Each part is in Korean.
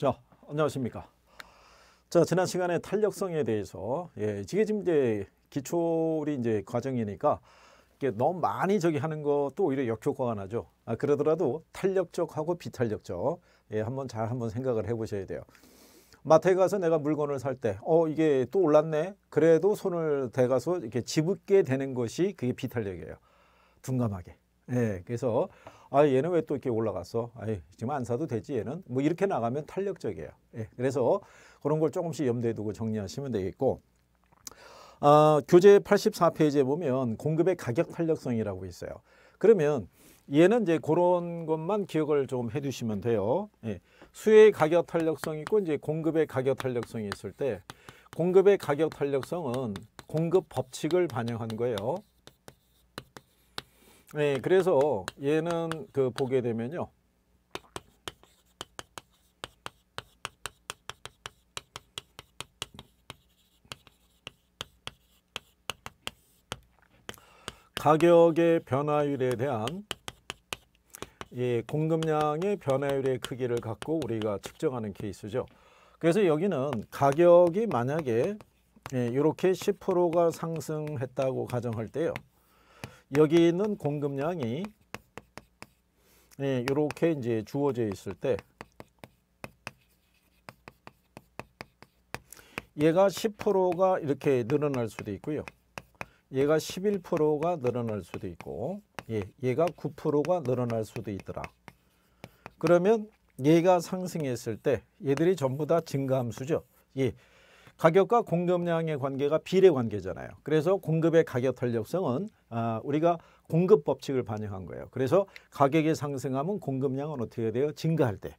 자, 안녕하십니까. 자, 지난 시간에 탄력성에 대해서 예, 이게 지금 이제 기초 우리 이제 과정이니까 이게 너무 많이 저기 하는 것도 오히려 역효과가 나죠. 아, 그러더라도 탄력적하고 비탄력적 예, 한번 잘 한번 생각을 해보셔야 돼요. 마트에 가서 내가 물건을 살 때, 어, 이게 또 올랐네. 그래도 손을 대가서 이렇게 집게 되는 것이 그게 비탄력이에요. 둔감하게. 예, 그래서 아 얘는 왜 또 이렇게 올라갔어? 아이 지금 안 사도 되지 얘는 뭐 이렇게 나가면 탄력적이에요. 예, 그래서 그런 걸 조금씩 염두에 두고 정리하시면 되겠고 아, 교재 84페이지에 보면 공급의 가격 탄력성이라고 있어요. 그러면 얘는 이제 그런 것만 기억을 좀 해두시면 돼요. 예, 수요의 가격 탄력성 있고 이제 공급의 가격 탄력성이 있을 때 공급의 가격 탄력성은 공급 법칙을 반영한 거예요. 네, 그래서 얘는 그 보게 되면요. 가격의 변화율에 대한 예, 공급량의 변화율의 크기를 갖고 우리가 측정하는 케이스죠. 그래서 여기는 가격이 만약에 예, 이렇게 10%가 상승했다고 가정할 때요. 여기 있는 공급량이 예, 이렇게 이제 주어져 있을 때 얘가 10%가 이렇게 늘어날 수도 있고요. 얘가 11%가 늘어날 수도 있고 예, 얘가 9%가 늘어날 수도 있더라. 그러면 얘가 상승했을 때 얘들이 전부 다 증가함수죠. 예, 가격과 공급량의 관계가 비례 관계잖아요. 그래서 공급의 가격 탄력성은 아, 우리가 공급 법칙을 반영한 거예요. 그래서 가격이 상승하면 공급량은 어떻게 돼요? 증가할 때.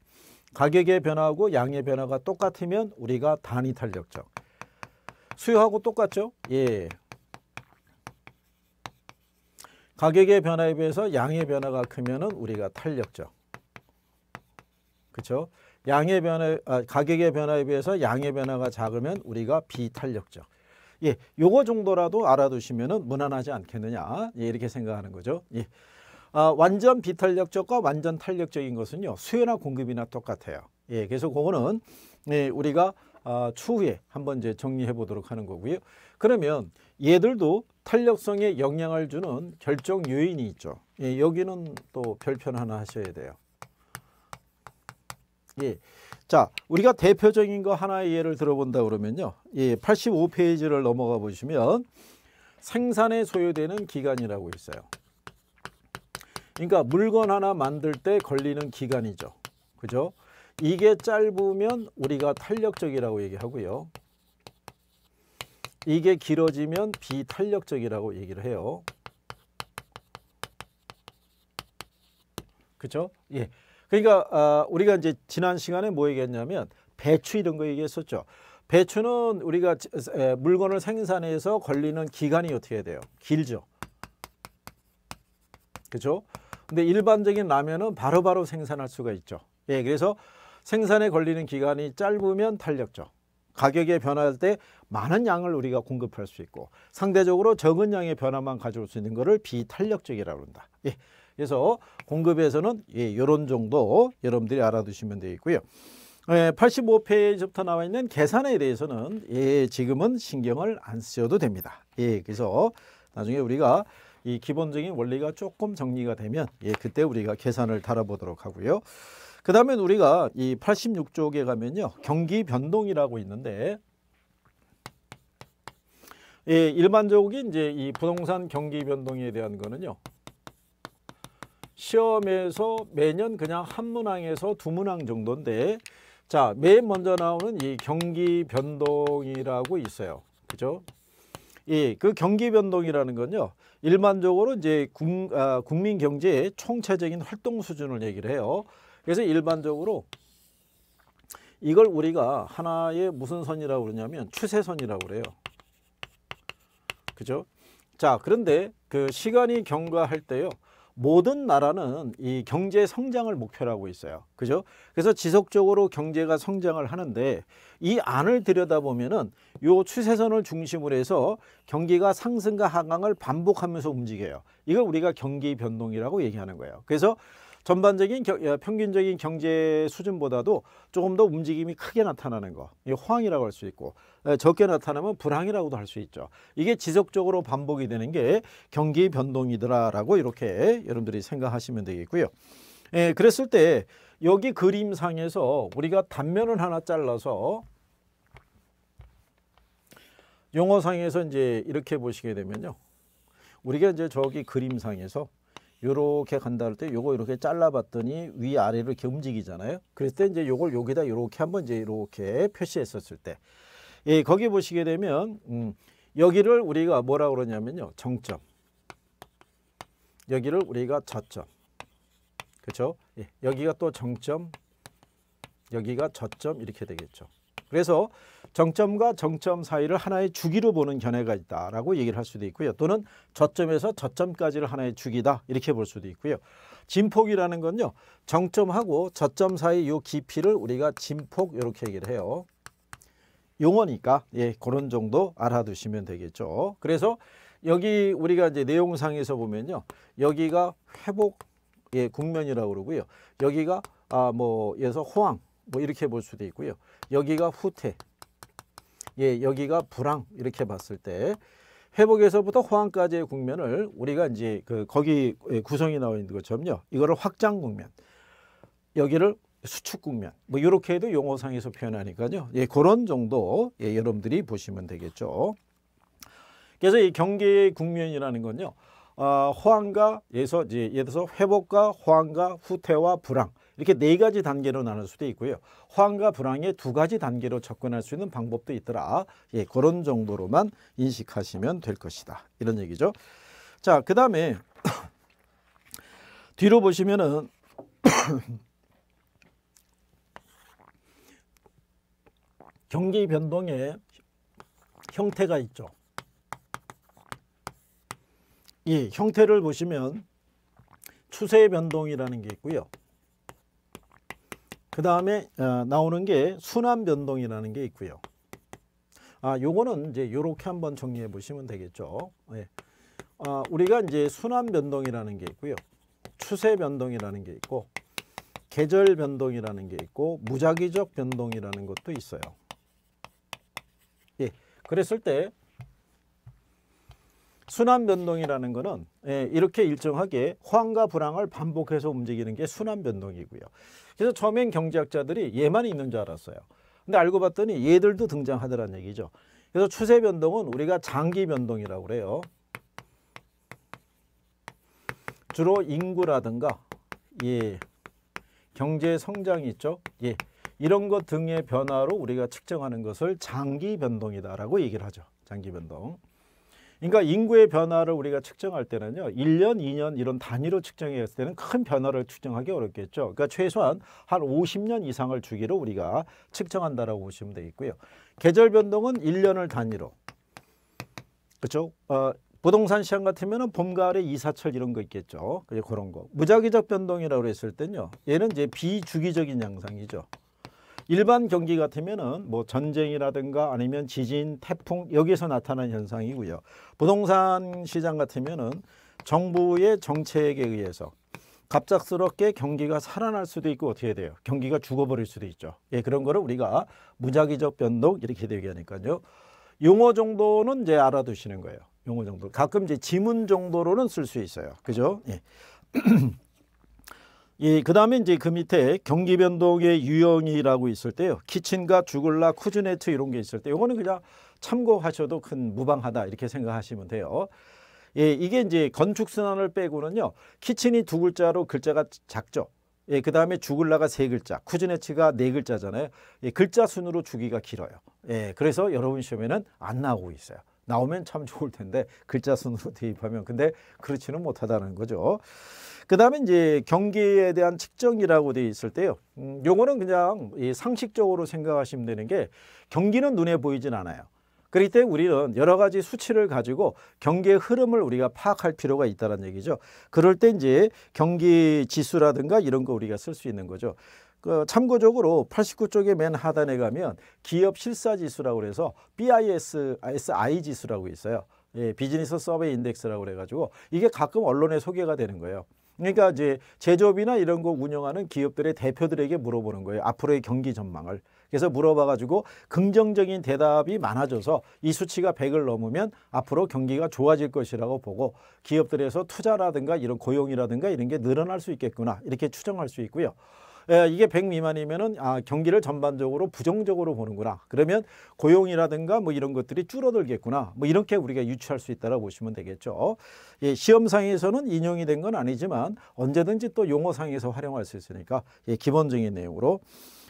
가격의 변화하고 양의 변화가 똑같으면 우리가 단위 탄력적. 수요하고 똑같죠? 예. 가격의 변화에 비해서 양의 변화가 크면은 우리가 탄력적. 그렇죠? 양의 변화, 아, 가격의 변화에 비해서 양의 변화가 작으면 우리가 비탄력적. 예, 요거 정도라도 알아두시면은 무난하지 않겠느냐. 예, 이렇게 생각하는 거죠. 예. 아, 완전 비탄력적과 완전 탄력적인 것은요. 수요나 공급이나 똑같아요. 예, 그래서 그거는 예, 우리가 아, 추후에 한 번 이제 정리해 보도록 하는 거고요. 그러면 얘들도 탄력성에 영향을 주는 결정 요인이 있죠. 예, 여기는 또 별편 하나 하셔야 돼요. 예. 자, 우리가 대표적인 거 하나의 예를 들어본다 그러면요. 예, 85페이지를 넘어가 보시면 생산에 소요되는 기간이라고 있어요. 그러니까 물건 하나 만들 때 걸리는 기간이죠. 그죠? 이게 짧으면 우리가 탄력적이라고 얘기하고요. 이게 길어지면 비탄력적이라고 얘기를 해요. 그죠? 예. 그러니까 아, 우리가 이제 지난 시간에 뭐 얘기했냐면 배추 이런 거 얘기했었죠. 배추는 우리가 물건을 생산해서 걸리는 기간이 어떻게 돼요? 길죠. 그렇죠? 근데 일반적인 라면은 바로바로 생산할 수가 있죠. 예, 그래서 생산에 걸리는 기간이 짧으면 탄력적. 가격의 변화할 때 많은 양을 우리가 공급할 수 있고 상대적으로 적은 양의 변화만 가져올 수 있는 것을 비탄력적이라고 니다 예. 그래서 공급에서는 예, 요런 정도 여러분들이 알아두시면 되겠고요. 85페이지부터 예, 나와 있는 계산에 대해서는 예, 지금은 신경을 안 쓰셔도 됩니다. 예, 그래서 나중에 우리가 이 기본적인 원리가 조금 정리가 되면 예, 그때 우리가 계산을 달아보도록 하고요. 그 다음에 우리가 이 86쪽에 가면요. 경기 변동이라고 있는데 예, 일반적인 이제 이 부동산 경기 변동에 대한 거는요. 시험에서 매년 그냥 한 문항에서 두 문항 정도인데 자, 맨 먼저 나오는 이 경기 변동이라고 있어요. 그죠? 예, 그 경기 변동이라는 건요. 일반적으로 이제 국, 아, 국민 경제의 총체적인 활동 수준을 얘기를 해요. 그래서 일반적으로 이걸 우리가 하나의 무슨 선이라고 그러냐면 추세선이라고 그래요. 그죠? 자, 그런데 그 시간이 경과할 때요. 모든 나라는 이 경제 성장을 목표로 하고 있어요. 그죠? 그래서 지속적으로 경제가 성장을 하는데 이 안을 들여다보면은 요 추세선을 중심으로 해서 경기가 상승과 하강을 반복하면서 움직여요. 이걸 우리가 경기 변동이라고 얘기하는 거예요. 그래서 전반적인 겨, 어, 평균적인 경제 수준보다도 조금 더 움직임이 크게 나타나는 거, 이 호황이라고 할 수 있고 적게 나타나면 불황이라고도 할 수 있죠. 이게 지속적으로 반복이 되는 게 경기 변동이더라라고 이렇게 여러분들이 생각하시면 되겠고요. 예, 그랬을 때 여기 그림상에서 우리가 단면을 하나 잘라서 용어상에서 이제 이렇게 보시게 되면요. 우리가 이제 저기 그림상에서 요렇게 간다 할때 요거 이렇게 잘라봤더니 위아래를 이렇게 움직이잖아요. 그랬을 때 이제 요걸 여기다 요렇게 한번 이제 이렇게 표시했었을 때 예, 거기 보시게 되면 음, 여기를 우리가 뭐라 그러냐면요. 정점. 여기를 우리가 저점. 그렇죠? 예, 여기가 또 정점. 여기가 저점 이렇게 되겠죠. 그래서 정점과 정점 사이를 하나의 주기로 보는 견해가 있다라고 얘기를 할 수도 있고요. 또는 저점에서 저점까지를 하나의 주기다 이렇게 볼 수도 있고요. 진폭이라는 건요. 정점하고 저점 사이 요 깊이를 우리가 진폭 이렇게 얘기를 해요. 용어니까 예, 그런 정도 알아두시면 되겠죠. 그래서 여기 우리가 이제 내용상에서 보면요. 여기가 회복 예, 국면이라고 그러고요. 여기가 아, 뭐, 예서 호황, 뭐 이렇게 볼 수도 있고요. 여기가 후퇴, 예, 여기가 불황 이렇게 봤을 때 회복에서부터 호황까지의 국면을 우리가 이제 그 거기 예, 구성이 나와 있는 것처럼요. 이거를 확장 국면, 여기를 수축 국면, 뭐 이렇게 해도 용어상에서 표현하니까요. 예, 그런 정도 예, 여러분들이 보시면 되겠죠. 그래서 이 경기 국면이라는 건요. 어, 호황과 예서 이제 예를 들어서 회복과 호황과 후퇴와 불황 이렇게 네 가지 단계로 나눌 수도 있고요. 호황과 불황의 두 가지 단계로 접근할 수 있는 방법도 있더라. 예, 그런 정도로만 인식하시면 될 것이다. 이런 얘기죠. 자, 그 다음에 뒤로 보시면은 경기 변동의 형태가 있죠. 이 형태를 보시면 추세 변동이라는 게 있고요. 그 다음에 어, 나오는 게 순환 변동이라는 게 있고요. 아, 요거는 이제 요렇게 한번 정리해 보시면 되겠죠. 예. 아, 우리가 이제 순환 변동이라는 게 있고요. 추세 변동이라는 게 있고 계절 변동이라는 게 있고 무작위적 변동이라는 것도 있어요. 예. 그랬을 때 순환 변동이라는 것은 예, 이렇게 일정하게 호황과 불황을 반복해서 움직이는 게 순환 변동이고요. 그래서 처음엔 경제학자들이 얘만 있는 줄 알았어요. 근데 알고 봤더니 얘들도 등장하더라는 얘기죠. 그래서 추세 변동은 우리가 장기 변동이라고 그래요. 주로 인구라든가 예, 경제 성장이 있죠. 예, 이런 것 등의 변화로 우리가 측정하는 것을 장기 변동이다라고 얘기를 하죠. 장기 변동. 그러니까 인구의 변화를 우리가 측정할 때는요. 1년, 2년 이런 단위로 측정했을 때는 큰 변화를 측정하기 어렵겠죠. 그러니까 최소한 한 50년 이상을 주기로 우리가 측정한다라고 보시면 되겠고요. 계절 변동은 1년을 단위로. 그렇죠? 어, 부동산 시장 같으면 봄, 가을에 이사철 이런 거 있겠죠. 그런 거. 무작위적 변동이라고 했을 때는요. 얘는 이제 비주기적인 양상이죠. 일반 경기 같으면은 뭐 전쟁이라든가 아니면 지진, 태풍 여기서 나타나는 현상이고요. 부동산 시장 같으면은 정부의 정책에 의해서 갑작스럽게 경기가 살아날 수도 있고 어떻게 돼요? 경기가 죽어버릴 수도 있죠. 예, 그런 거를 우리가 무작위적 변동 이렇게 얘기하니까요. 용어 정도는 이제 알아두시는 거예요. 용어 정도. 가끔 이제 지문 정도로는 쓸 수 있어요. 그죠? 예. 예, 그 다음에 이제 그 밑에 경기 변동의 유형이라고 있을 때요. 키친과 주글라, 쿠즈네트 이런 게 있을 때이거는 그냥 참고하셔도 큰 무방하다 이렇게 생각하시면 돼요. 예, 이게 이제 건축 순환을 빼고는요. 키친이 두 글자로 글자가 작죠. 예, 그 다음에 주글라가 세 글자, 쿠즈네츠가 네 글자잖아요. 예, 글자 순으로 주기가 길어요. 예, 그래서 여러분 시험에는 안 나오고 있어요. 나오면 참 좋을 텐데 글자 순으로 대입하면 근데 그렇지는 못하다는 거죠. 그 다음에 이제 경기에 대한 측정이라고 돼 있을 때요. 음, 요거는 그냥 이 상식적으로 생각하시면 되는 게 경기는 눈에 보이진 않아요. 그럴 때 우리는 여러 가지 수치를 가지고 경기의 흐름을 우리가 파악할 필요가 있다는 얘기죠. 그럴 때 이제 경기 지수라든가 이런 거 우리가 쓸 수 있는 거죠. 그 참고적으로 8 9쪽에맨 하단에 가면 기업 실사 지수라고 해서 BISI 지수라고 있어요. 예, 비즈니스 서베이 인덱스라고 그래가지고 이게 가끔 언론에 소개가 되는 거예요. 그러니까 이제 제조업이나 이런 거 운영하는 기업들의 대표들에게 물어보는 거예요. 앞으로의 경기 전망을. 그래서 물어봐가지고 긍정적인 대답이 많아져서 이 수치가 100을 넘으면 앞으로 경기가 좋아질 것이라고 보고 기업들에서 투자라든가 이런 고용이라든가 이런 게 늘어날 수 있겠구나 이렇게 추정할 수 있고요. 예, 이게 100 미만이면은 아, 경기를 전반적으로 부정적으로 보는구나. 그러면 고용이라든가 뭐 이런 것들이 줄어들겠구나. 뭐 이렇게 우리가 유추할 수 있다라고 보시면 되겠죠. 예, 시험상에서는 인용이 된 건 아니지만 언제든지 또 용어상에서 활용할 수 있으니까 예, 기본적인 내용으로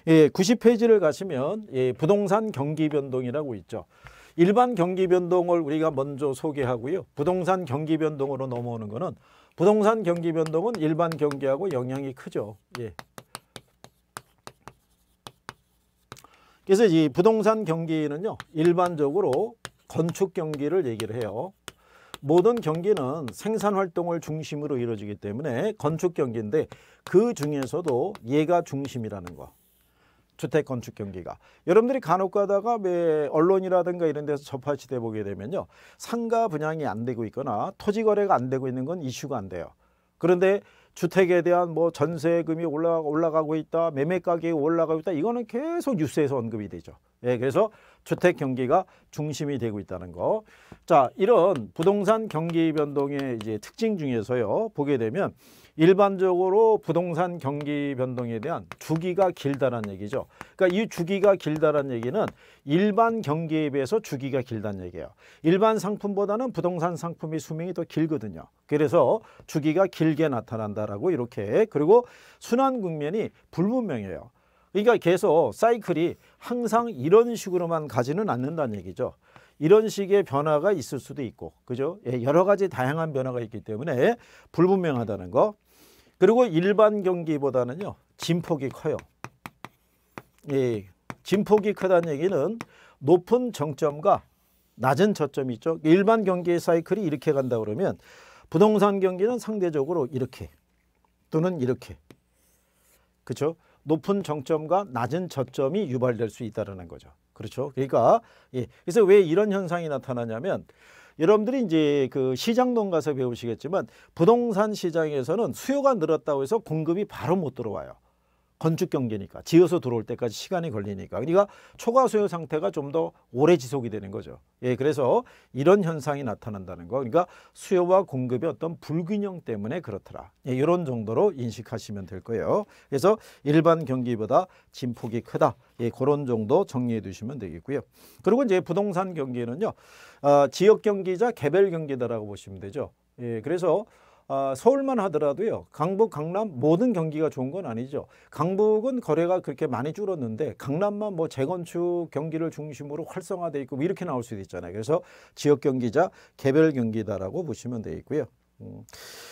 예, 90페이지를 가시면 예, 부동산 경기 변동이라고 있죠. 일반 경기 변동을 우리가 먼저 소개하고요. 부동산 경기 변동으로 넘어오는 거는 부동산 경기 변동은 일반 경기하고 영향이 크죠. 예. 그래서 이 부동산 경기는요. 일반적으로 건축 경기를 얘기를 해요. 모든 경기는 생산 활동을 중심으로 이루어지기 때문에 건축 경기인데 그 중에서도 얘가 중심이라는 거. 주택 건축 경기가 여러분들이 간혹 가다가 매 언론이라든가 이런 데서 접하시되 보게 되면요 상가 분양이 안 되고 있거나 토지 거래가 안 되고 있는 건 이슈가 안 돼요 그런데 주택에 대한 뭐 전세금이 올라, 올라가고 있다, 매매 가격이 올라가고 있다. 이거는 계속 뉴스에서 언급이 되죠. 예, 그래서 주택 경기가 중심이 되고 있다는 거. 자, 이런 부동산 경기 변동의 이제 특징 중에서요. 보게 되면 일반적으로 부동산 경기 변동에 대한 주기가 길다는 얘기죠. 그러니까 이 주기가 길다는 얘기는 일반 경기에 비해서 주기가 길다는 얘기예요. 일반 상품보다는 부동산 상품이 수명이 더 길거든요. 그래서 주기가 길게 나타난다라고 이렇게 그리고 순환 국면이 불분명해요. 그러니까 계속 사이클이 항상 이런 식으로만 가지는 않는다는 얘기죠. 이런 식의 변화가 있을 수도 있고 그죠? 예, 여러 가지 다양한 변화가 있기 때문에 불분명하다는 거 그리고 일반 경기보다는요. 진폭이 커요. 예, 진폭이 크다는 얘기는 높은 정점과 낮은 저점 있죠. 일반 경기의 사이클이 이렇게 간다 그러면 부동산 경기는 상대적으로 이렇게 또는 이렇게 그렇죠. 높은 정점과 낮은 저점이 유발될 수 있다는 거죠. 그렇죠. 그러니까 예. 그래서 왜 이런 현상이 나타나냐면 여러분들이 이제 그 시장론 가서 배우시겠지만 부동산 시장에서는 수요가 늘었다고 해서 공급이 바로 못 들어와요. 건축 경기니까 지어서 들어올 때까지 시간이 걸리니까 그러니까 초과 수요 상태가 좀 더 오래 지속이 되는 거죠. 예, 그래서 이런 현상이 나타난다는 거. 그러니까 수요와 공급의 어떤 불균형 때문에 그렇더라. 예, 이런 정도로 인식하시면 될 거예요. 그래서 일반 경기보다 진폭이 크다. 예, 그런 정도 정리해 두시면 되겠고요. 그리고 이제 부동산 경기는요. 아, 지역 경기자 개별 경기다라고 보시면 되죠. 예, 그래서 아, 서울만 하더라도요. 강북, 강남 모든 경기가 좋은 건 아니죠. 강북은 거래가 그렇게 많이 줄었는데 강남만 뭐 재건축 경기를 중심으로 활성화돼 있고 뭐 이렇게 나올 수도 있잖아요. 그래서 지역 경기자 개별 경기다라고 보시면 돼 있고요. 음,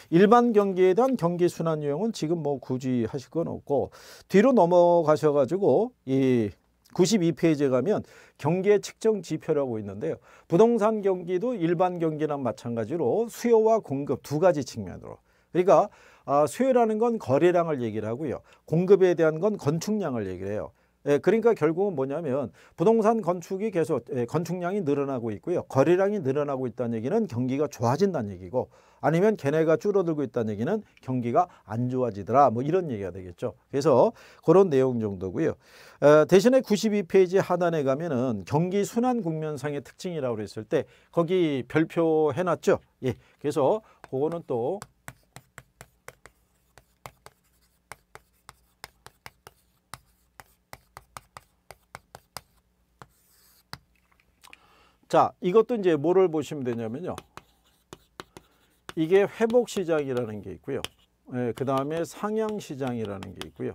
일반 경기에 대한 경기 순환 유형은 지금 뭐 굳이 하실 건 없고 뒤로 넘어가셔 가지고 이 92페이지에 가면 경기의 측정 지표라고 있는데요. 부동산 경기도 일반 경기랑 마찬가지로 수요와 공급 두 가지 측면으로 그러니까 아, 수요라는 건 거래량을 얘기를 하고요. 공급에 대한 건 건축량을 얘기를 해요. 예, 그러니까 결국은 뭐냐면 부동산 건축이 계속 예, 건축량이 늘어나고 있고요. 거래량이 늘어나고 있다는 얘기는 경기가 좋아진다는 얘기고 아니면 걔네가 줄어들고 있다는 얘기는 경기가 안 좋아지더라 뭐 이런 얘기가 되겠죠. 그래서 그런 내용 정도고요. 에, 어, 대신에 92페이지 하단에 가면은 경기 순환 국면상의 특징이라고 그랬을 때 거기 별표 해놨죠. 예, 그래서 그거는 또 자, 이것도 이제 뭐를 보시면 되냐면요. 이게 회복 시장이라는 게 있고요. 예, 그다음에 상향 시장이라는 게 있고요.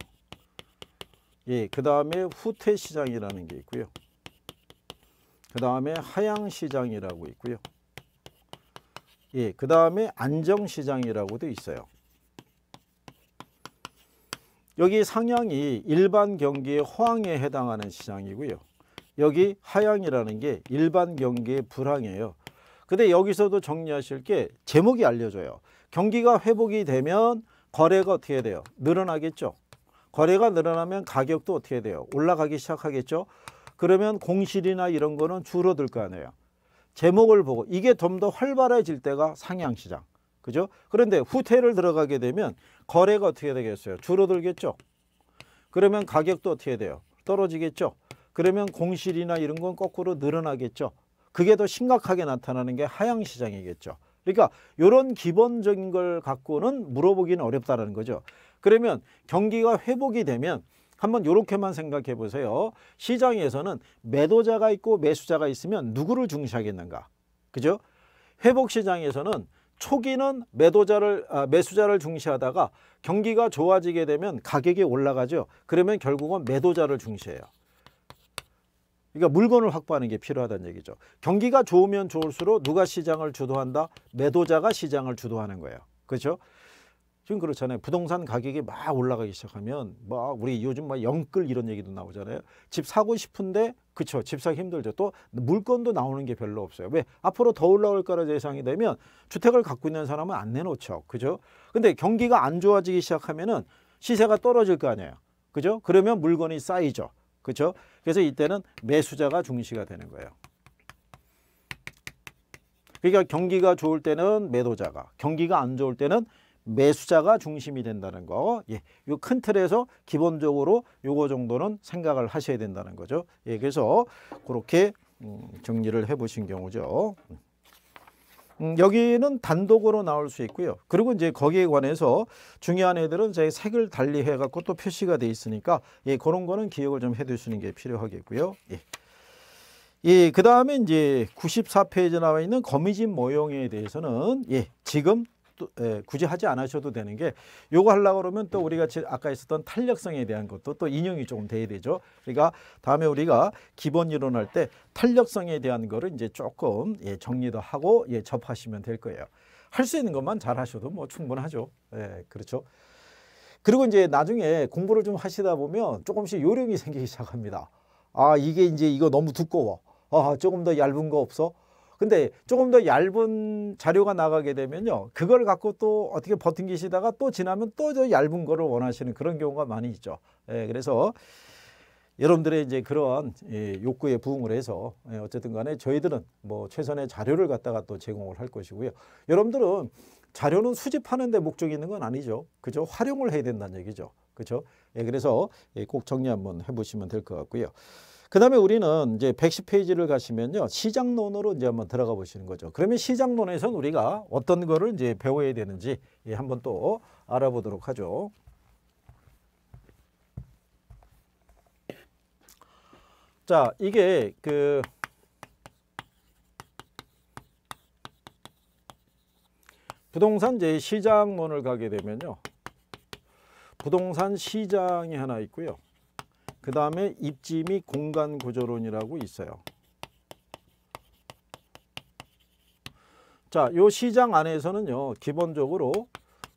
예, 그다음에 후퇴 시장이라는 게 있고요. 그다음에 하향 시장이라고 있고요. 예, 그다음에 안정 시장이라고도 있어요. 여기 상향이 일반 경기의 호황에 해당하는 시장이고요. 여기 하향이라는 게 일반 경기의 불황이에요. 근데 여기서도 정리하실 게 제목이 알려줘요. 경기가 회복이 되면 거래가 어떻게 돼요? 늘어나겠죠. 거래가 늘어나면 가격도 어떻게 돼요? 올라가기 시작하겠죠. 그러면 공실이나 이런 거는 줄어들 거 아니에요. 제목을 보고 이게 좀 더 활발해질 때가 상향시장. 그죠? 그런데 후퇴를 들어가게 되면 거래가 어떻게 되겠어요? 줄어들겠죠. 그러면 가격도 어떻게 돼요? 떨어지겠죠. 그러면 공실이나 이런 건 거꾸로 늘어나겠죠. 그게 더 심각하게 나타나는 게 하향시장이겠죠. 그러니까 이런 기본적인 걸 갖고는 물어보기는 어렵다는 거죠. 그러면 경기가 회복이 되면 한번 이렇게만 생각해 보세요. 시장에서는 매도자가 있고 매수자가 있으면 누구를 중시하겠는가. 그죠? 회복시장에서는 초기는 매도자를 아, 매수자를 중시하다가 경기가 좋아지게 되면 가격이 올라가죠. 그러면 결국은 매도자를 중시해요. 그러니까 물건을 확보하는 게 필요하다는 얘기죠. 경기가 좋으면 좋을수록 누가 시장을 주도한다? 매도자가 시장을 주도하는 거예요. 그렇죠? 지금 그렇잖아요. 부동산 가격이 막 올라가기 시작하면 막 우리 요즘 막 영끌 이런 얘기도 나오잖아요. 집 사고 싶은데 그쵸 집 사기 힘들죠. 또 물건도 나오는 게 별로 없어요. 왜 앞으로 더 올라올 거라 예상이 되면 주택을 갖고 있는 사람은 안 내놓죠. 그죠? 근데 경기가 안 좋아지기 시작하면은 시세가 떨어질 거 아니에요. 그죠? 그러면 물건이 쌓이죠. 그렇죠? 그래서 이때는 매수자가 중시가 되는 거예요. 그러니까 경기가 좋을 때는 매도자가, 경기가 안 좋을 때는 매수자가 중심이 된다는 거. 예. 요큰 틀에서 기본적으로 요거 정도는 생각을 하셔야 된다는 거죠. 예. 그래서 그렇게 음, 정리를 해 보신 경우죠. 음, 여기는 단독으로 나올 수 있고요. 그리고 이제 거기에 관해서 중요한 애들은 저희 색을 달리 해갖고 또 표시가 돼 있으니까 예, 그런 거는 기억을 좀 해두시는 게 필요하겠고요. 예. 예, 그 다음에 이제 94페이지 나와 있는 거미집 모형에 대해서는 예, 지금 예, 굳이 하지 않으셔도 되는 게 요거 하려고 그러면 또 우리가 아까 있었던 탄력성에 대한 것도 또 인용이 조금 돼야 되죠. 그러니까 다음에 우리가 기본 이론할 때 탄력성에 대한 거를 이제 조금 예, 정리도 하고 예, 접하시면 될 거예요. 할 수 있는 것만 잘 하셔도 뭐 충분하죠. 예, 그렇죠. 그리고 이제 나중에 공부를 좀 하시다 보면 조금씩 요령이 생기기 시작합니다. 아 이게 이제 이거 너무 두꺼워. 아 조금 더 얇은 거 없어. 근데 조금 더 얇은 자료가 나가게 되면요. 그걸 갖고 또 어떻게 버팅기시다가 또 지나면 또 더 얇은 거를 원하시는 그런 경우가 많이 있죠. 예, 그래서 여러분들의 이제 그런한 예, 욕구에 부응을 해서 예, 어쨌든 간에 저희들은 뭐 최선의 자료를 갖다가 또 제공을 할 것이고요. 여러분들은 자료는 수집하는 데 목적이 있는 건 아니죠. 그죠? 활용을 해야 된다는 얘기죠. 그죠? 예, 그래서 예, 꼭 정리 한번 해보시면 될 것 같고요. 그 다음에 우리는 이제 110페이지를 가시면요. 시장론으로 이제 한번 들어가 보시는 거죠. 그러면 시장론에서는 우리가 어떤 거를 이제 배워야 되는지 예, 한번 또 알아보도록 하죠. 자, 이게 그 부동산 제 시장론을 가게 되면요. 부동산 시장이 하나 있고요. 그 다음에 입지 및 공간 구조론이라고 있어요. 자, 요 시장 안에서는요. 기본적으로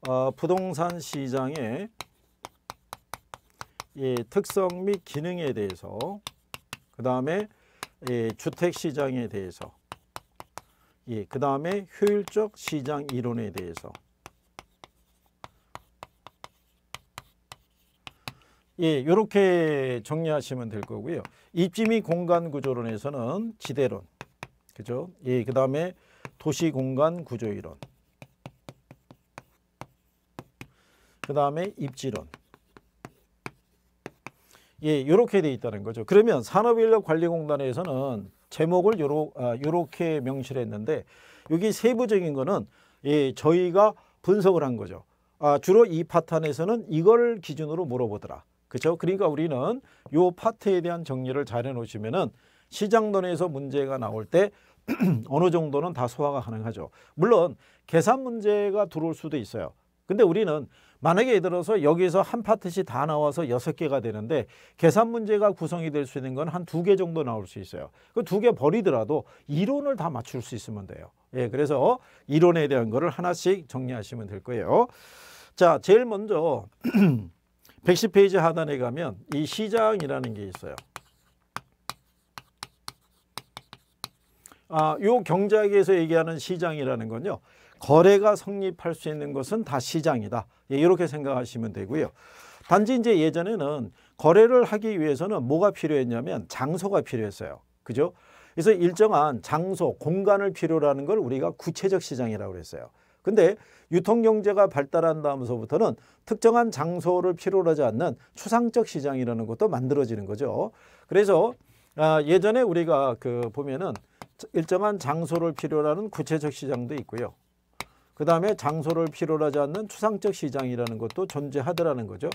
어, 부동산 시장의 예, 특성 및 기능에 대해서 그 다음에 예, 주택시장에 대해서 예, 그 다음에 효율적 시장 이론에 대해서 예, 요렇게 정리하시면 될 거고요. 입지미 공간 구조론에서는 지대론. 그죠? 예, 그다음에 도시 공간 구조 이론. 그다음에 입지론. 예, 요렇게 돼 있다는 거죠. 그러면 산업인력관리공단에서는 제목을 요러, 아, 요렇게 명시를 했는데 여기 세부적인 거는 예, 저희가 분석을 한 거죠. 아, 주로 이 파탄에서는 이걸 기준으로 물어보더라. 그렇죠? 그러니까 우리는 요 파트에 대한 정리를 잘 해놓으시면은 시장 논에서 문제가 나올 때 어느 정도는 다 소화가 가능하죠. 물론 계산 문제가 들어올 수도 있어요. 근데 우리는 만약에 예를 들어서 여기서 한 파트씩 다 나와서 여섯 개가 되는데 계산 문제가 구성이 될 수 있는 건 한 두 개 정도 나올 수 있어요. 그 두 개 버리더라도 이론을 다 맞출 수 있으면 돼요. 예, 그래서 이론에 대한 거를 하나씩 정리하시면 될 거예요. 자, 제일 먼저 110페이지 하단에 가면 이 시장이라는 게 있어요. 아, 요 경제학에서 얘기하는 시장이라는 건요. 거래가 성립할 수 있는 것은 다 시장이다. 예, 이렇게 생각하시면 되고요. 단지 이제 예전에는 거래를 하기 위해서는 뭐가 필요했냐면 장소가 필요했어요. 그죠? 그래서 일정한 장소, 공간을 필요로 하는 걸 우리가 구체적 시장이라고 그랬어요. 근데 유통경제가 발달한 다음서부터는 특정한 장소를 필요로 하지 않는 추상적 시장이라는 것도 만들어지는 거죠. 그래서 아, 예전에 우리가 그 보면은 일정한 장소를 필요로 하는 구체적 시장도 있고요. 그 다음에 장소를 필요로 하지 않는 추상적 시장이라는 것도 존재하더라는 거죠.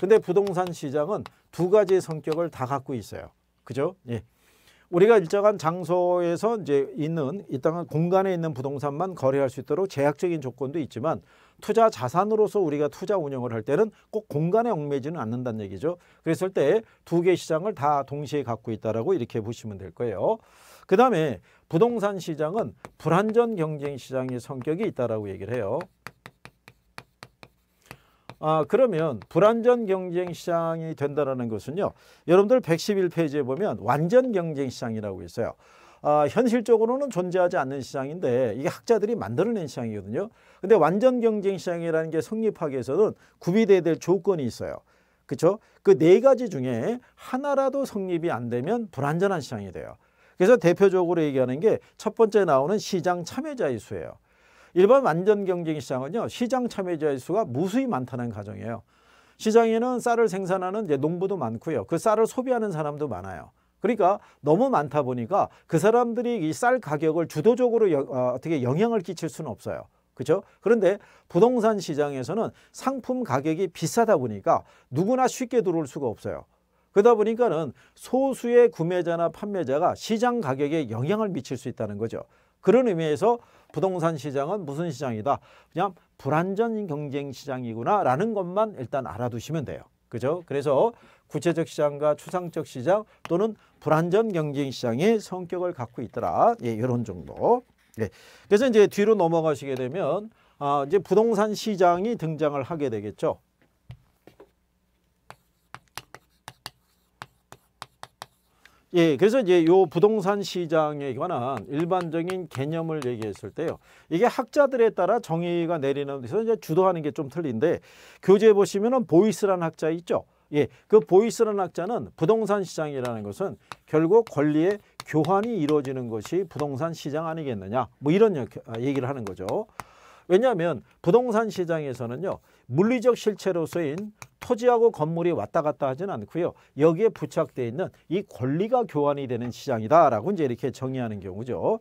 근데 부동산 시장은 두가지 성격을 다 갖고 있어요. 그죠? 예. 우리가 일정한 장소에서 이제 있는 일당한 공간에 있는 부동산만 거래할 수 있도록 제약적인 조건도 있지만 투자 자산으로서 우리가 투자 운영을 할 때는 꼭 공간에 얽매지는 않는다는 얘기죠. 그랬을 때 두 개 시장을 다 동시에 갖고 있다라고 이렇게 보시면 될 거예요. 그다음에 부동산 시장은 불안전 경쟁 시장의 성격이 있다라고 얘기를 해요. 아, 그러면 불완전 경쟁 시장이 된다는 것은요. 여러분들 111페이지에 보면 완전 경쟁 시장이라고 있어요. 아, 현실적으로는 존재하지 않는 시장인데 이게 학자들이 만들어낸 시장이거든요. 근데 완전 경쟁 시장이라는 게 성립하기 위해서는 구비돼야 될 조건이 있어요. 그렇죠? 그 네 가지 중에 하나라도 성립이 안 되면 불완전한 시장이 돼요. 그래서 대표적으로 얘기하는 게 첫 번째 나오는 시장 참여자의 수예요. 일반 완전 경쟁 시장은요. 시장 참여자의 수가 무수히 많다는 가정이에요. 시장에는 쌀을 생산하는 이제 농부도 많고요. 그 쌀을 소비하는 사람도 많아요. 그러니까 너무 많다 보니까 그 사람들이 이 쌀 가격을 주도적으로 여, 어, 떻게 영향을 끼칠 수는 없어요. 그죠? 그런데 부동산 시장에서는 상품 가격이 비싸다 보니까 누구나 쉽게 들어올 수가 없어요. 그러다 보니까는 소수의 구매자나 판매자가 시장 가격에 영향을 미칠 수 있다는 거죠. 그런 의미에서 부동산 시장은 무슨 시장이다. 그냥 불안전 경쟁 시장이구나라는 것만 일단 알아두시면 돼요. 그죠? 그래서 구체적 시장과 추상적 시장 또는 불안전 경쟁 시장의 성격을 갖고 있더라. 예, 이런 정도. 예. 그래서 이제 뒤로 넘어가시게 되면 아, 이제 부동산 시장이 등장을 하게 되겠죠. 예, 그래서 이제 요 부동산 시장에 관한 일반적인 개념을 얘기했을 때요. 이게 학자들에 따라 정의가 내리는 데서 이제 주도하는 게 좀 틀린데 교재에 보시면은 보이스라는 학자 있죠. 예, 그 보이스라는 학자는 부동산 시장이라는 것은 결국 권리의 교환이 이루어지는 것이 부동산 시장 아니겠느냐. 뭐 이런 아, 얘기를 하는 거죠. 왜냐하면 부동산 시장에서는요. 물리적 실체로서인 토지하고 건물이 왔다 갔다 하진 않고요. 여기에 부착되어 있는 이 권리가 교환이 되는 시장이다라고 이제 이렇게 정의하는 경우죠.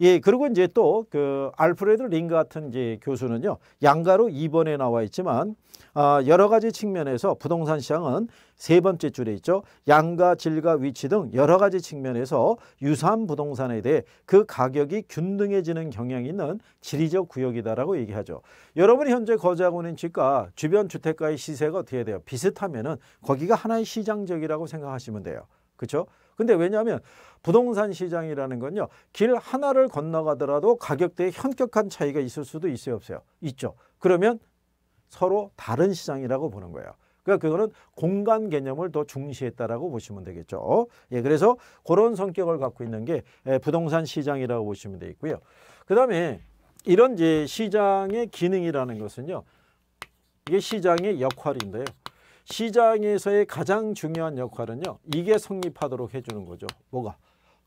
예, 그리고 이제 또 그 알프레드 링크 같은 이제 교수는요. 양가로 2번에 나와 있지만 아, 여러 가지 측면에서 부동산 시장은 세 번째 줄에 있죠. 양가, 질가, 위치 등 여러 가지 측면에서 유사한 부동산에 대해 그 가격이 균등해지는 경향이 있는 지리적 구역이다라고 얘기하죠. 여러분이 현재 거주하고 있는 집과 주변 주택가의 시세가 어떻게 돼요? 비슷하면은 거기가 하나의 시장적이라고 생각하시면 돼요. 그렇죠? 근데 왜냐하면 부동산 시장이라는 건요. 길 하나를 건너가더라도 가격대에 현격한 차이가 있을 수도 있어요 없어요? 있죠. 그러면 서로 다른 시장이라고 보는 거예요. 그러니까 그거는 공간 개념을 더 중시했다라고 보시면 되겠죠. 예, 그래서 그런 성격을 갖고 있는 게 예, 부동산 시장이라고 보시면 되겠고요. 그다음에 이런 이제 시장의 기능이라는 것은요. 이게 시장의 역할인데요. 시장에서의 가장 중요한 역할은요. 이게 성립하도록 해주는 거죠. 뭐가?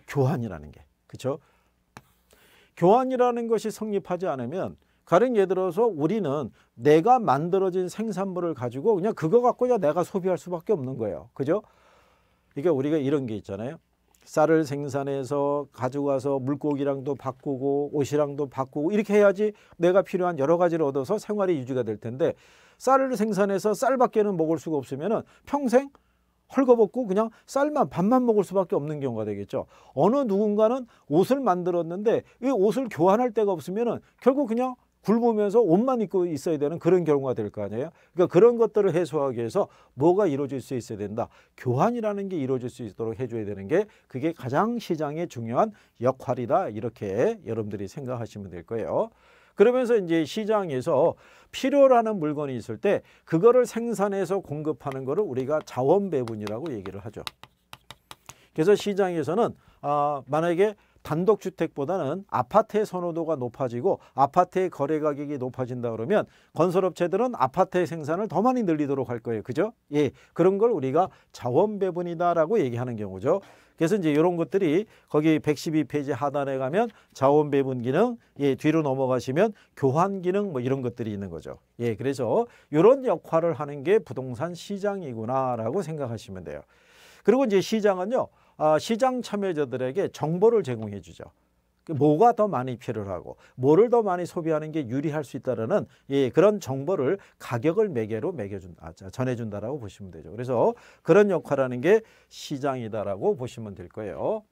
교환이라는 게. 그렇죠? 교환이라는 것이 성립하지 않으면 가령 예를 들어서 우리는 내가 만들어진 생산물을 가지고 그냥 그거 갖고 야 내가 소비할 수밖에 없는 거예요. 그죠? 그러니까 우리가 이런 게 있잖아요. 쌀을 생산해서 가져가서 물고기랑도 바꾸고 옷이랑도 바꾸고 이렇게 해야지 내가 필요한 여러 가지를 얻어서 생활이 유지가 될 텐데 쌀을 생산해서 쌀밖에는 먹을 수가 없으면 평생 헐거벗고 그냥 쌀만 밥만 먹을 수밖에 없는 경우가 되겠죠. 어느 누군가는 옷을 만들었는데 이 옷을 교환할 데가 없으면 결국 그냥 굶으면서 옷만 입고 있어야 되는 그런 경우가 될 거 아니에요. 그러니까 그런 것들을 해소하기 위해서 뭐가 이루어질 수 있어야 된다. 교환이라는 게 이루어질 수 있도록 해줘야 되는 게 그게 가장 시장의 중요한 역할이다. 이렇게 여러분들이 생각하시면 될 거예요. 그러면서 이제 시장에서 필요로 하는 물건이 있을 때 그거를 생산해서 공급하는 거를 우리가 자원 배분이라고 얘기를 하죠. 그래서 시장에서는 아, 만약에 단독주택보다는 아파트의 선호도가 높아지고 아파트의 거래 가격이 높아진다 그러면 건설업체들은 아파트의 생산을 더 많이 늘리도록 할 거예요. 그죠? 예. 그런 걸 우리가 자원 배분이다라고 얘기하는 경우죠. 그래서 이제 이런 것들이 거기 112페이지 하단에 가면 자원 배분 기능, 예, 뒤로 넘어가시면 교환 기능 뭐 이런 것들이 있는 거죠. 예, 그래서 이런 역할을 하는 게 부동산 시장이구나라고 생각하시면 돼요. 그리고 이제 시장은요, 아, 시장 참여자들에게 정보를 제공해 주죠. 그 뭐가 더 많이 필요하고 뭐를 더 많이 소비하는 게 유리할 수 있다라는 예, 그런 정보를 가격을 매개로 매겨준 아, 전해준다라고 보시면 되죠. 그래서 그런 역할하는 게 시장이다라고 보시면 될 거예요.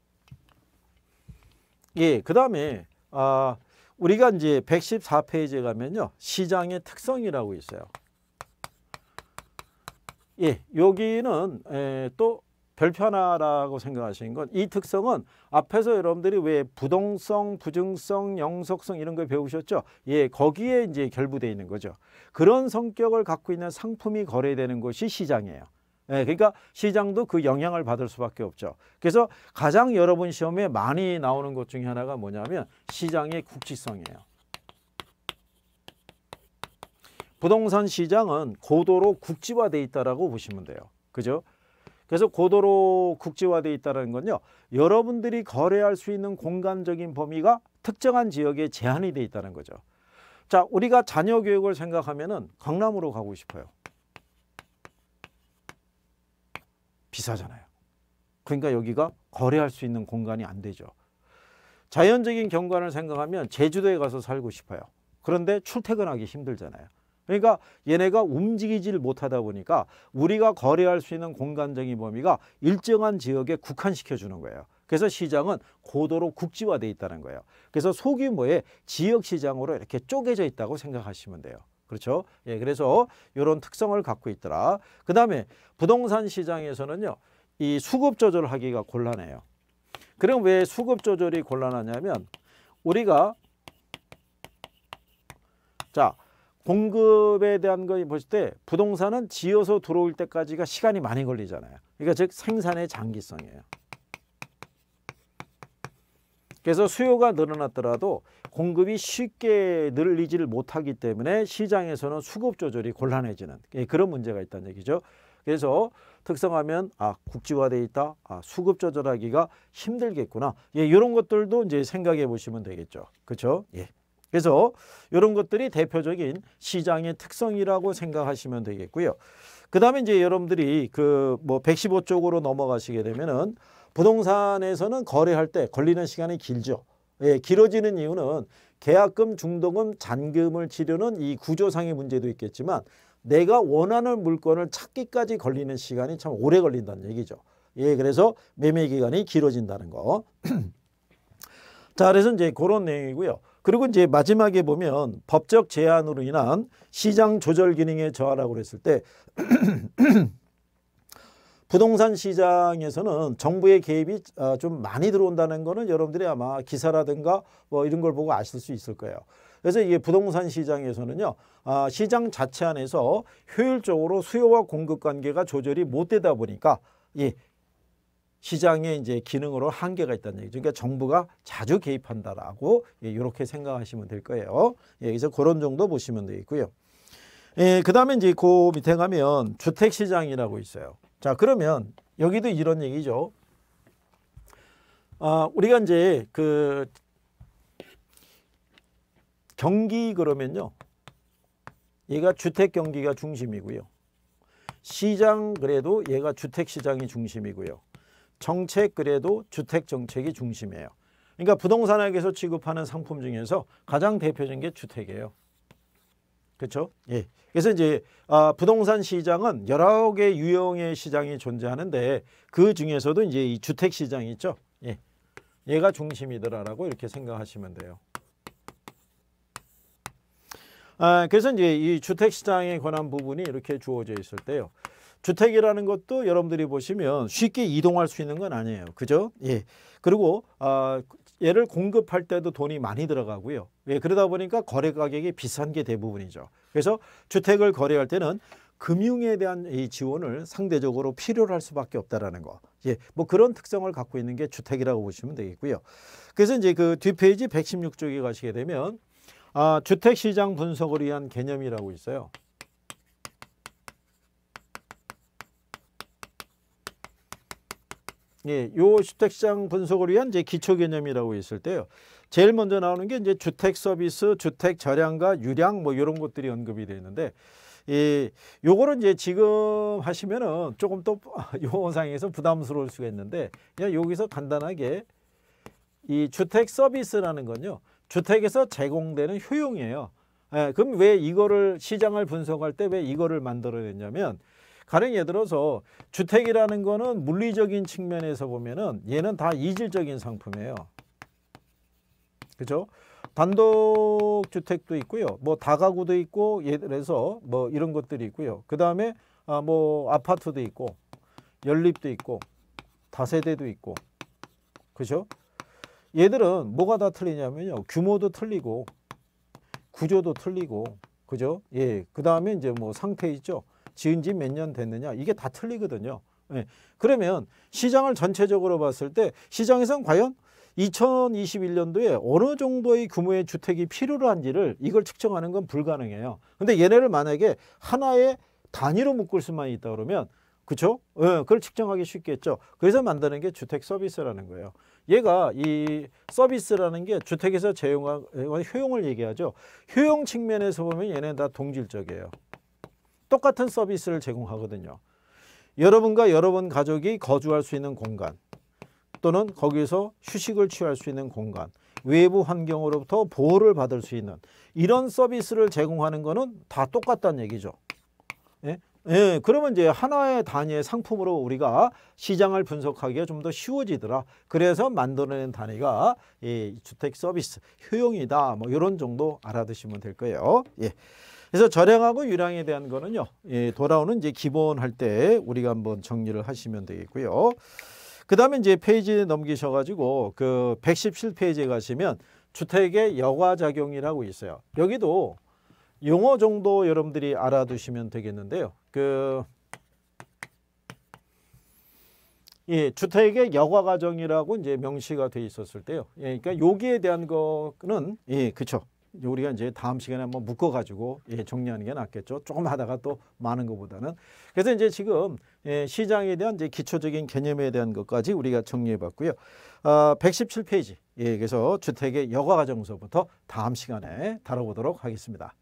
예, 그다음에 아 우리가 이제 114페이지에 가면요. 시장의 특성이라고 있어요. 예, 여기는 에, 또 별편화라고 생각하시는 건 이 특성은 앞에서 여러분들이 왜 부동성, 부증성, 영속성 이런 걸 배우셨죠? 예, 거기에 이제 결부되어 있는 거죠. 그런 성격을 갖고 있는 상품이 거래되는 것이 시장이에요. 예, 그러니까 시장도 그 영향을 받을 수밖에 없죠. 그래서 가장 여러분 시험에 많이 나오는 것 중에 하나가 뭐냐면 시장의 국지성이에요. 부동산 시장은 고도로 국지화되어 있다라고 보시면 돼요. 그죠? 그래서 고도로 국제화돼 있다는 건요. 여러분들이 거래할 수 있는 공간적인 범위가 특정한 지역에 제한이 돼 있다는 거죠. 자, 우리가 자녀 교육을 생각하면 은 강남으로 가고 싶어요. 비싸잖아요. 그러니까 여기가 거래할 수 있는 공간이 안 되죠. 자연적인 경관을 생각하면 제주도에 가서 살고 싶어요. 그런데 출퇴근하기 힘들잖아요. 그러니까 얘네가 움직이질 못하다 보니까 우리가 거래할 수 있는 공간적인 범위가 일정한 지역에 국한시켜 주는 거예요. 그래서 시장은 고도로 국지화돼 있다는 거예요. 그래서 소규모의 지역 시장으로 이렇게 쪼개져 있다고 생각하시면 돼요. 그렇죠? 예, 그래서 이런 특성을 갖고 있더라. 그다음에 부동산 시장에서는요. 이 수급 조절하기가 곤란해요. 그럼 왜 수급 조절이 곤란하냐면 우리가 자 공급에 대한 거 보실 때 부동산은 지어서 들어올 때까지가 시간이 많이 걸리잖아요. 그러니까 즉 생산의 장기성이에요. 그래서 수요가 늘어났더라도 공급이 쉽게 늘리지를 못하기 때문에 시장에서는 수급 조절이 곤란해지는 예, 그런 문제가 있다는 얘기죠. 그래서 특성화면 아 국지화돼 있다, 아 수급 조절하기가 힘들겠구나. 예, 이런 것들도 이제 생각해 보시면 되겠죠. 그렇죠? 예. 그래서 이런 것들이 대표적인 시장의 특성이라고 생각하시면 되겠고요. 그 다음에 이제 여러분들이 그 뭐 115쪽으로 넘어가시게 되면은 부동산에서는 거래할 때 걸리는 시간이 길죠. 예, 길어지는 이유는 계약금, 중도금, 잔금을 치르는 이 구조상의 문제도 있겠지만 내가 원하는 물건을 찾기까지 걸리는 시간이 참 오래 걸린다는 얘기죠. 예, 그래서 매매 기간이 길어진다는 거. 자, 그래서 이제 그런 내용이고요. 그리고 이제 마지막에 보면 법적 제한으로 인한 시장 조절 기능의 저하라고 그랬을 때 부동산 시장에서는 정부의 개입이 아, 좀 많이 들어온다는 거는 여러분들이 아마 기사라든가 뭐 이런 걸 보고 아실 수 있을 거예요. 그래서 이게 부동산 시장에서는요. 아, 시장 자체 안에서 효율적으로 수요와 공급 관계가 조절이 못 되다 보니까 예, 시장의 이제 기능으로 한계가 있다는 얘기죠. 그러니까 정부가 자주 개입한다라고 이렇게 예, 생각하시면 될 거예요. 예, 그래서 그런 정도 보시면 되겠고요. 예, 그다음에 이제 그 밑에 가면 주택 시장이라고 있어요. 자, 그러면 여기도 이런 얘기죠. 아, 우리가 이제 그 경기 그러면요. 얘가 주택 경기가 중심이고요. 시장 그래도 얘가 주택 시장이 중심이고요. 정책 그래도 주택 정책이 중심이에요. 그러니까 부동산학에서 취급하는 상품 중에서 가장 대표적인 게 주택이에요. 그렇죠? 예. 그래서 이제 아, 부동산 시장은 여러 개 유형의 시장이 존재하는데 그 중에서도 이제 이 주택 시장이 있죠. 예. 얘가 중심이더라라고 이렇게 생각하시면 돼요. 아, 그래서 이제 이 주택 시장에 관한 부분이 이렇게 주어져 있을 때요. 주택이라는 것도 여러분들이 보시면 쉽게 이동할 수 있는 건 아니에요. 그죠? 예. 그리고 아, 얘를 공급할 때도 돈이 많이 들어가고요. 예, 그러다 보니까 거래 가격이 비싼 게 대부분이죠. 그래서 주택을 거래할 때는 금융에 대한 이 지원을 상대적으로 필요로 할 수밖에 없다라는 거. 예, 뭐 그런 특성을 갖고 있는 게 주택이라고 보시면 되겠고요. 그래서 이제 그 뒷페이지 116쪽에 가시게 되면 아, 주택시장 분석을 위한 개념이라고 있어요. 예, 요 주택시장 분석을 위한 이제 기초 개념이라고 했을 때요. 제일 먼저 나오는 게 이제 주택 서비스, 주택 저량과 유량 뭐 이런 것들이 언급이 되어 있는데 이 요거는 이제 지금 하시면은 조금 또요어상에서 부담스러울 수가 있는데 그냥 여기서 간단하게 이 주택 서비스라는 건요. 주택에서 제공되는 효용이에요. 예, 그럼 왜 이거를 시장을 분석할 때 왜 이거를 만들어냈냐면 가령 예를 들어서 주택이라는 거는 물리적인 측면에서 보면은 얘는 다 이질적인 상품이에요. 그죠? 단독 주택도 있고요. 뭐 다가구도 있고 예를해서 뭐 이런 것들이 있고요. 그다음에 아뭐 아파트도 있고 연립도 있고 다세대도 있고. 그죠? 얘들은 뭐가 다 틀리냐면요. 규모도 틀리고 구조도 틀리고. 그죠? 예. 그다음에 이제 뭐 상태 있죠. 지은 지 몇 년 됐느냐 이게 다 틀리거든요. 예. 그러면 시장을 전체적으로 봤을 때 시장에선 과연 2021년도에 어느 정도의 규모의 주택이 필요한지를 로 이걸 측정하는 건 불가능해요. 근데 얘네를 만약에 하나의 단위로 묶을 수만 있다 그러면 그렇죠? 예, 그걸 측정하기 쉽겠죠. 그래서 만드는 게 주택 서비스라는 거예요. 얘가 이 서비스라는 게 주택에서 제용한 어, 효용을 얘기하죠. 효용 측면에서 보면 얘네는 다 동질적이에요. 똑같은 서비스를 제공하거든요. 여러분과 여러분 가족이 거주할 수 있는 공간 또는 거기서 휴식을 취할 수 있는 공간 외부 환경으로부터 보호를 받을 수 있는 이런 서비스를 제공하는 거는 다 똑같다는 얘기죠. 예? 예, 그러면 이제 하나의 단위의 상품으로 우리가 시장을 분석하기가 좀더 쉬워지더라. 그래서 만들어낸 단위가 이 주택 서비스 효용이다. 뭐 이런 정도 알아두시면 될 거예요. 예. 그래서 절행하고 유량에 대한 거는요. 예, 돌아오는 이제 기본 할때 우리가 한번 정리를 하시면 되겠고요. 그다음에 이제 페이지 넘기셔 가지고 그 117페이지에 가시면 주택의 여과 작용이라고 있어요. 여기도 용어 정도 여러분들이 알아두시면 되겠는데요. 그 예, 주택의 여과 과정이라고 이제 명시가 돼 있었을 때요. 예, 그러니까 여기에 대한 거는 예, 그렇죠. 우리가 이제 다음 시간에 한번 묶어가지고 예, 정리하는 게 낫겠죠. 조금 하다가 또 많은 것보다는. 그래서 이제 지금 예, 시장에 대한 이제 기초적인 개념에 대한 것까지 우리가 정리해봤고요. 어, 아, 117페이지. 예, 그래서 주택의 여가과정서부터 다음 시간에 다뤄보도록 하겠습니다.